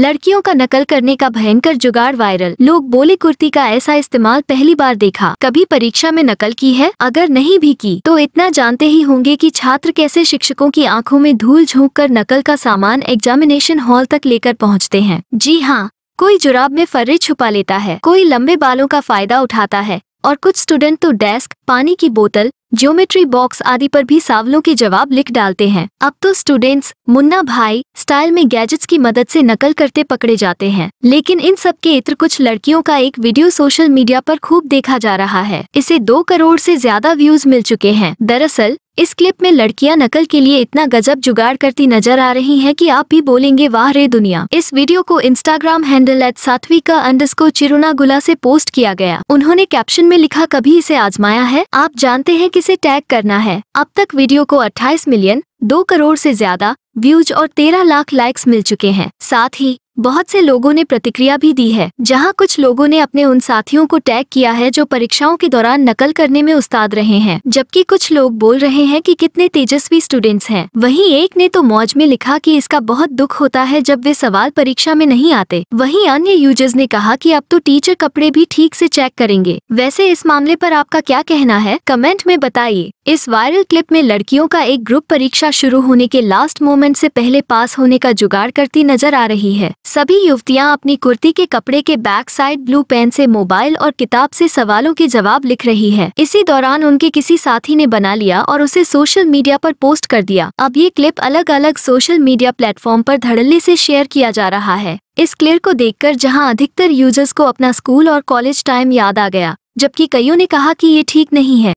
लड़कियों का नकल करने का भयंकर जुगाड़ वायरल लोग बोले कुर्ती का ऐसा इस्तेमाल पहली बार देखा कभी परीक्षा में नकल की है अगर नहीं भी की तो इतना जानते ही होंगे कि छात्र कैसे शिक्षकों की आंखों में धूल झोंक कर नकल का सामान एग्जामिनेशन हॉल तक लेकर पहुंचते हैं जी हाँ कोई जुराब में फर्रे छुपा लेता है कोई लंबे बालों का फायदा उठाता है और कुछ स्टूडेंट तो डेस्क पानी की बोतल ज्योमेट्री बॉक्स आदि पर भी सावलों के जवाब लिख डालते हैं अब तो स्टूडेंट्स मुन्ना भाई स्टाइल में गैजेट्स की मदद से नकल करते पकड़े जाते हैं लेकिन इन सब के इत्र कुछ लड़कियों का एक वीडियो सोशल मीडिया पर खूब देखा जा रहा है इसे दो करोड़ से ज्यादा व्यूज मिल चुके हैं दरअसल इस क्लिप में लड़कियां नकल के लिए इतना गजब जुगाड़ करती नजर आ रही हैं कि आप भी बोलेंगे वाह रे दुनिया इस वीडियो को इंस्टाग्राम हैंडल एट सातवी का अंडस्को चिरुना गुला से पोस्ट किया गया उन्होंने कैप्शन में लिखा कभी इसे आजमाया है आप जानते हैं किसे टैग करना है अब तक वीडियो को 28 मिलियन दो करोड़ से ज्यादा व्यूज और तेरह लाख लाइक्स मिल चुके हैं साथ ही बहुत से लोगों ने प्रतिक्रिया भी दी है जहां कुछ लोगों ने अपने उन साथियों को टैग किया है जो परीक्षाओं के दौरान नकल करने में उस्ताद रहे हैं जबकि कुछ लोग बोल रहे हैं कि कितने तेजस्वी स्टूडेंट्स हैं वहीं एक ने तो मौज में लिखा कि इसका बहुत दुख होता है जब वे सवाल परीक्षा में नहीं आते वही अन्य यूजर्स ने कहा की अब तो टीचर कपड़े भी ठीक ऐसी चेक करेंगे वैसे इस मामले आरोप आपका क्या कहना है कमेंट में बताइए इस वायरल क्लिप में लड़कियों का एक ग्रुप परीक्षा परीक्षा शुरू होने के लास्ट मोमेंट से पहले पास होने का जुगाड़ करती नजर आ रही है सभी युवतियां अपनी कुर्ती के कपड़े के बैक साइड ब्लू पेन से मोबाइल और किताब से सवालों के जवाब लिख रही है इसी दौरान उनके किसी साथी ने बना लिया और उसे सोशल मीडिया पर पोस्ट कर दिया अब ये क्लिप अलग अलग सोशल मीडिया प्लेटफॉर्म पर धड़ल्ले से शेयर किया जा रहा है इस क्लिप को देखकर जहां अधिकतर यूजर्स को अपना स्कूल और कॉलेज टाइम याद आ गया जबकि कईयों ने कहा कि ये ठीक नहीं है